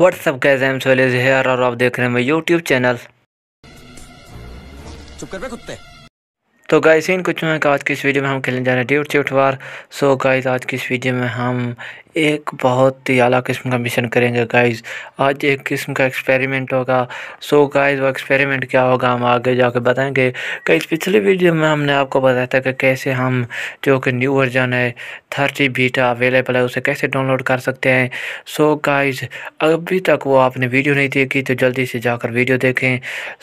WhatsApp guys M सोलेज here और आप देख रहे हैं यूट्यूब चैनल चुप कर कुत्ते तो गाइस कुछ चूहे कि आज की इस वीडियो में हम खेलने जा रहे हैं ड्यूट से वार सो गाइस आज की इस वीडियो में हम एक बहुत ही अला किस्म का मिशन करेंगे गाइस आज एक किस्म का एक्सपेरिमेंट होगा सो गाइस वो एक्सपेरिमेंट क्या होगा हम आगे जाके बताएंगे गाइस पिछले वीडियो में हमने आपको बताया था कि कैसे हम जो कि न्यू वर्जन है थर्टी बीटा अवेलेबल है उसे कैसे डाउनलोड कर सकते हैं सो गाइज़ अभी तक वो आपने वीडियो नहीं देखी तो जल्दी से जाकर वीडियो देखें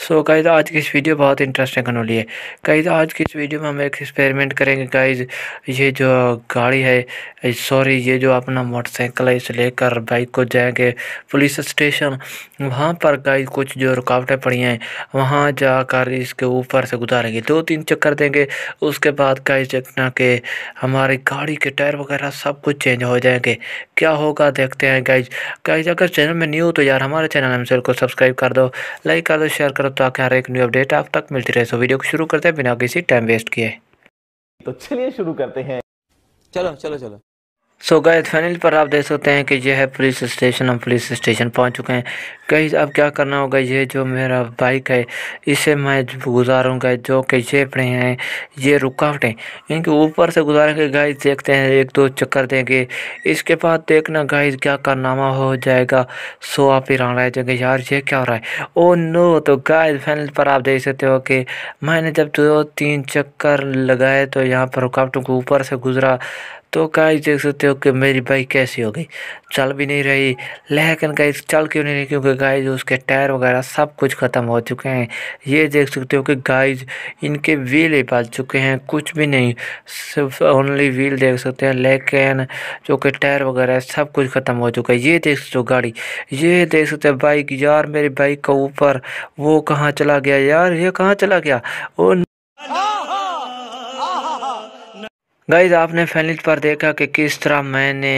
सो गाइज आज की इस वीडियो बहुत इंटरेस्टिंग होने वाली है गाइज आज आज की इस वीडियो में हम एक एक्सपेरिमेंट करेंगे गाइज ये जो गाड़ी है सॉरी ये जो अपना मोटरसाइकिल है इसे लेकर बाइक को जाएंगे पुलिस स्टेशन वहाँ पर गाइज कुछ जो रुकावटें पड़ी हैं वहाँ जाकर इसके ऊपर से गुजारेंगे दो तीन चक्कर देंगे उसके बाद गाइज देखना कि हमारी गाड़ी के टायर वगैरह सब कुछ चेंज हो जाएंगे क्या होगा देखते हैं गाइज गाइज अगर चैनल में न्यू हो तो यार हमारे चैनल हम को सब्सक्राइब कर दो लाइक कर दो शेयर करो ताकि हर एक न्यू अपडेट आप तक मिलती रहे सो वीडियो को शुरू करते हैं बिना किसी काफ़ी टाइम वेस्ट किया है तो चलिए शुरू करते हैं चलो चलो चलो सो गए फाइनल पर आप देख सकते हैं कि यह है पुलिस स्टेशन हम पुलिस स्टेशन पहुंच चुके हैं कहीं अब क्या करना होगा ये जो मेरा बाइक है इसे मैं गुजारूंगा जो कि ये पड़े हैं ये रुकावटें इनके ऊपर से गुजारेंगे गाइस देखते हैं एक दो चक्कर देंगे इसके बाद देखना गाइस क्या कारनामा हो जाएगा सो आप ईरान रह जाएंगे यार ये क्या हो रहा है ओ oh नो तो गाइस फाइनल पर आप देख सकते हो कि मैंने जब दो तीन चक्कर लगाए तो यहाँ पर रुकावटों के ऊपर से गुजरा तो गाइस देख सकते हो कि मेरी बाइक कैसी हो गई चल भी नहीं रही लेकिन गाइस चल क्यों नहीं रही क्योंकि गाइस उसके टायर वगैरह सब कुछ ख़त्म हो चुके हैं ये देख सकते हो कि गाइस इनके व्हील ही बच चुके हैं कुछ भी नहीं सिर्फ ओनली व्हील देख सकते हैं लेकिन जो कि टायर वगैरह सब कुछ ख़त्म हो चुका है ये देख सकते हो गाड़ी ये देख सकते हो बाइक यार मेरी बाइक का ऊपर वो कहाँ चला गया यार ये कहाँ चला गया और गाइज़ आपने फैनिट पर देखा कि किस तरह मैंने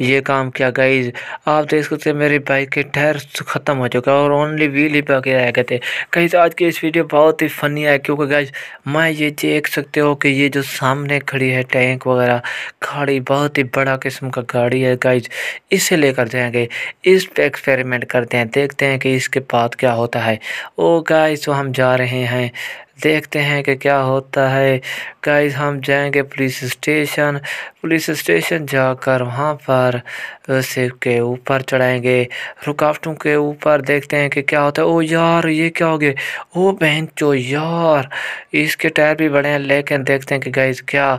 ये काम किया गाइज़ आप देख सकते हैं मेरी बाइक के टायर ख़त्म हो चुका और ओनली व्हील ही पकड़ रह गए थे गाइज़ आज की इस वीडियो बहुत ही फ़नी है क्योंकि गाइज़ मैं ये देख सकते हो कि ये जो सामने खड़ी है टैंक वगैरह खड़ी बहुत ही बड़ा किस्म का गाड़ी है गाइज इसे लेकर जाएंगे इस पर एक्सपेरिमेंट करते हैं देखते हैं कि इसके बाद क्या होता है ओ oh, गाइज तो हम जा रहे हैं देखते हैं कि क्या होता है गाइस हम जाएंगे पुलिस स्टेशन पुलिस स्टेशन जाकर वहाँ पर सिर के ऊपर चढ़ाएंगे रुकावटों के ऊपर देखते हैं कि क्या होता है ओ यार ये क्या हो गया ओ बहन चो यार इसके टायर भी बड़े हैं लेकिन देखते हैं कि गाइस क्या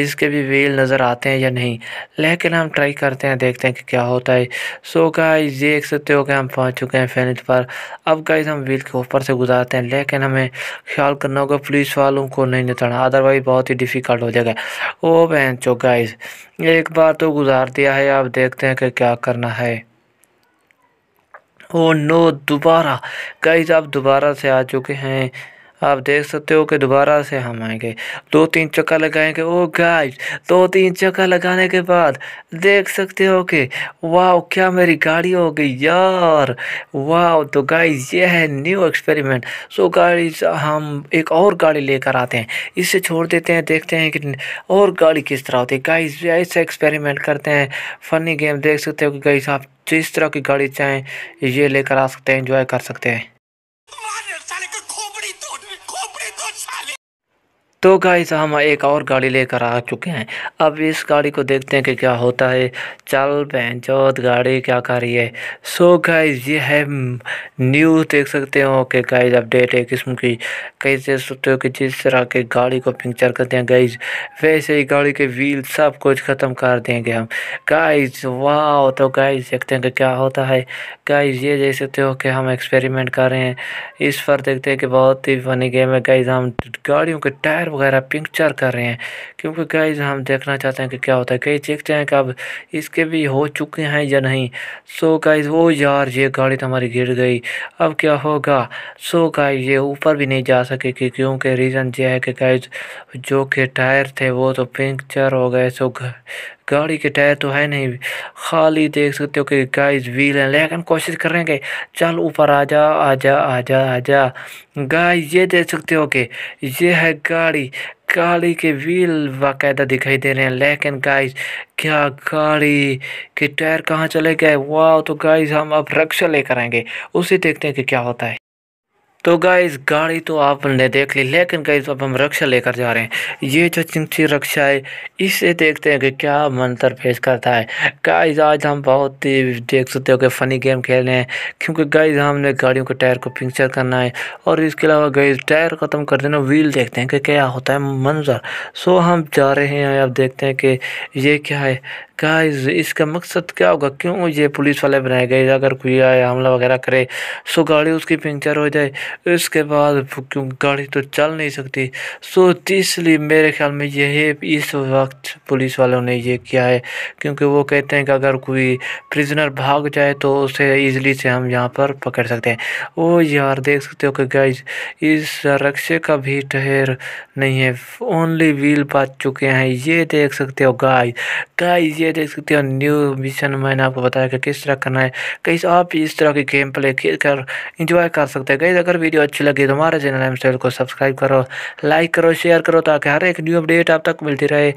इसके भी व्हील नज़र आते हैं या नहीं लेकिन हम ट्राई करते हैं देखते हैं कि क्या होता है सो गाइस ये एक सकते हो कि हम पहुँच चुके हैं फिनिश पर अब गाइस हम व्हील के ऊपर से गुजारते हैं लेकिन हमें ख्याल सवाल करना होगा पुलिस वालों को नहीं जताना अदरवाइज बहुत ही डिफ़िकल्ट हो जाएगा ओ बहन चो गाइज एक बार तो गुजार दिया है आप देखते हैं कि क्या करना है ओ नो दोबारा गाइज आप दोबारा से आ चुके हैं आप देख सकते हो कि दोबारा से हम आएंगे दो तीन चक्का लगाएंगे ओ गाइस दो तीन चक्का लगाने के बाद देख सकते हो कि वाह क्या मेरी गाड़ी हो गई यार वाह तो गाइस ये है न्यू एक्सपेरिमेंट सो गाइस हम एक और गाड़ी लेकर आते हैं इसे छोड़ देते हैं देखते हैं कि और गाड़ी किस तरह होती है गाइज ऐसे एक्सपेरिमेंट करते हैं फनी गेम देख सकते हो कि गाइस आप जिस तरह की गाड़ी चाहें ये लेकर आ सकते हैं इंजॉय कर सकते हैं तो गाइस हम एक और गाड़ी लेकर आ चुके हैं अब इस गाड़ी को देखते हैं कि क्या होता है चल बहन चौथ गाड़ी क्या कर रही है सो गाइस ये है न्यूज़ देख सकते हो कि गाइस अपडेट है किस्म की कैसे देख सकते हो कि जिस तरह के गाड़ी को पिंक्चर करते हैं गाइस वैसे ही गाड़ी के व्हील सब कुछ ख़त्म कर देंगे हम गाइज वाह तो गाइज देखते हैं कि क्या होता है गाइज ये देख सकते हो कि हम एक्सपेरिमेंट कर रहे हैं इस पर देखते हैं कि बहुत ही फनी गेम है गाइज हम गाड़ियों के टायर वगैरह पिंक्चर कर रहे हैं क्योंकि गाइज हम देखना चाहते हैं कि क्या होता है कई देखते हैं कि अब इसके भी हो चुके हैं या नहीं सो गाइज वो यार ये गाड़ी तो हमारी गिर गई अब क्या होगा सो गाइज ये ऊपर भी नहीं जा कि क्योंकि रीज़न ये है कि गाइज जो के टायर थे वो तो पिंक्चर हो गए सो गाड़ी के टायर तो है नहीं खाली देख सकते हो कि गाइस व्हील है लेकिन कोशिश कर रहे हैं कि चल ऊपर आ जा आ जा आ जा आ जा गाइस ये देख सकते हो कि ये है गाड़ी गाड़ी के व्हील बाकायदा दिखाई दे रहे हैं लेकिन गाइस क्या गाड़ी के टायर कहाँ चले गए वाह तो गाइस हम अब रक्षा लेकर आएंगे उसे देखते हैं कि क्या होता है तो गाइज गाड़ी तो आपने देख ली लेकिन गाइज अब हम रक्षा लेकर जा रहे हैं ये जो चिंची रक्षा है इसे देखते हैं कि क्या मंत्र पेश करता है गाइज आज हम बहुत ही देख सकते हो कि फ़नी गेम खेल रहे हैं क्योंकि गाइज हमने गाड़ियों के टायर को पिंक्चर करना है और इसके अलावा गाइज टायर ख़त्म कर देना व्हील देखते हैं कि क्या होता है मंजर सो हम जा रहे हैं अब देखते हैं कि ये क्या है गाइज इसका मकसद क्या होगा क्यों ये पुलिस वाले बनाए गए अगर कोई आया हमला वगैरह करे सो गाड़ी उसकी पिंक्चर हो जाए इसके बाद क्योंकि गाड़ी तो चल नहीं सकती सो इसलिए मेरे ख्याल में यही इस वक्त पुलिस वालों ने ये किया है क्योंकि वो कहते हैं कि अगर कोई प्रिजनर भाग जाए तो उसे ईजिली से हम यहाँ पर पकड़ सकते हैं वो यार देख सकते हो कि गाइज इस रक्शे का भी ठहर नहीं है ओनली व्हील बच चुके हैं ये देख सकते हो गाय गाय ये देख सकते हो न्यू मिशन मैंने आपको बताया कि किस तरह करना है कहीं आप इस तरह की गेम प्ले खेल कर इंजॉय कर सकते हैं गाइज अगर वीडियो अच्छी लगी तो हमारे चैनल एम स्टाइल को सब्सक्राइब करो लाइक करो शेयर करो ताकि हर एक न्यू अपडेट आप तक मिलती रहे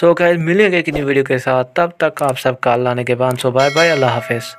सो so, मिलेंगे एक न्यू वीडियो के साथ तब तक आप सबका अल्लाह ने के बान सो बाय बाय अल्लाह हाफिज़